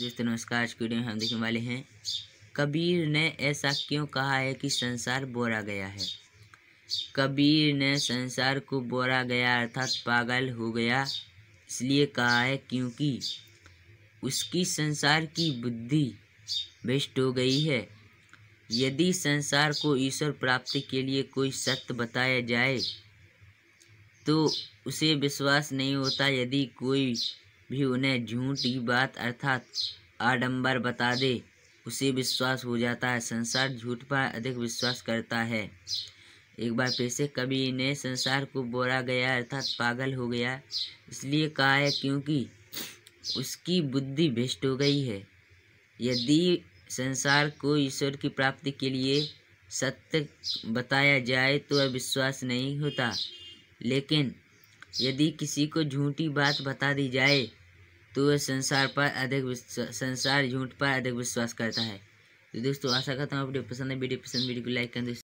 दोस्तों नमस्कार आज वीडियो में हम देखने वाले हैं कबीर ने ऐसा क्यों कहा है कि संसार बोरा गया है कबीर ने संसार को बोरा गया अर्थात पागल हो गया इसलिए कहा है क्योंकि उसकी संसार की बुद्धि भ्रष्ट हो गई है यदि संसार को ईश्वर प्राप्ति के लिए कोई सत्य बताया जाए तो उसे विश्वास नहीं होता यदि कोई भी उन्हें झूठी बात अर्थात आडंबर बता दे उसे विश्वास हो जाता है संसार झूठ पर अधिक विश्वास करता है एक बार फिर से कभी ने संसार को बोरा गया अर्थात पागल हो गया इसलिए कहा है क्योंकि उसकी बुद्धि भ्रष्ट हो गई है यदि संसार को ईश्वर की प्राप्ति के लिए सत्य बताया जाए तो वह विश्वास नहीं होता लेकिन यदि किसी को झूठी बात बता दी जाए तो वह संसार पर अधिक संसार झूठ पर अधिक विश्वास करता है तो दोस्तों आशा करता हूँ वीडियो पसंद है वीडियो पसंद वीडियो को लाइक कर